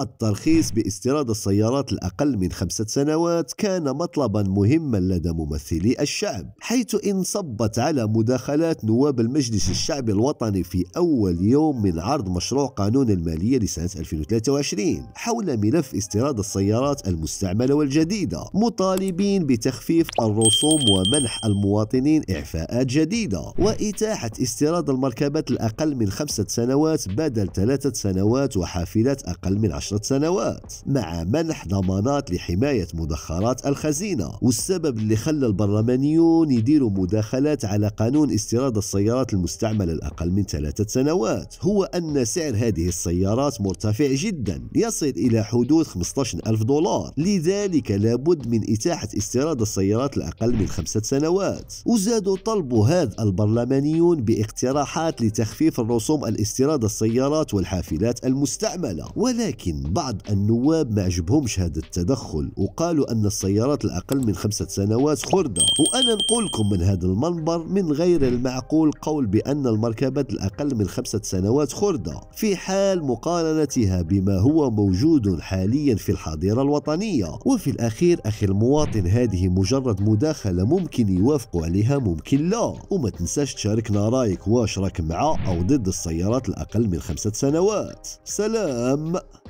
الترخيص باستيراد السيارات الأقل من خمسة سنوات كان مطلبا مهما لدى ممثلي الشعب حيث انصبت على مداخلات نواب المجلس الشعبي الوطني في أول يوم من عرض مشروع قانون المالية لسنة 2023 حول ملف استيراد السيارات المستعملة والجديدة مطالبين بتخفيف الرسوم ومنح المواطنين إعفاءات جديدة وإتاحة استيراد المركبات الأقل من خمسة سنوات بدل ثلاثة سنوات وحافلات أقل من عشر عشرة سنوات مع منح ضمانات لحماية مدخرات الخزينة والسبب اللي خلى البرلمانيون يديروا مداخلات على قانون استيراد السيارات المستعملة الأقل من ثلاثة سنوات هو أن سعر هذه السيارات مرتفع جدا يصل إلى حدود 15 ألف دولار لذلك لابد من إتاحة استيراد السيارات الأقل من خمسة سنوات وزادوا طلبوا هذا البرلمانيون باقتراحات لتخفيف الرسوم الاستيراد السيارات والحافلات المستعملة ولكن بعض النواب ما عجبهمش هذا التدخل وقالوا أن السيارات الأقل من خمسة سنوات خردة وأنا نقول لكم من هذا المنبر من غير المعقول قول بأن المركبات الأقل من خمسة سنوات خردة في حال مقارنتها بما هو موجود حاليا في الحاضرة الوطنية وفي الأخير أخي المواطن هذه مجرد مداخلة ممكن يوافقوا عليها ممكن لا وما تنساش تشاركنا رايك واش راك مع أو ضد السيارات الأقل من خمسة سنوات سلام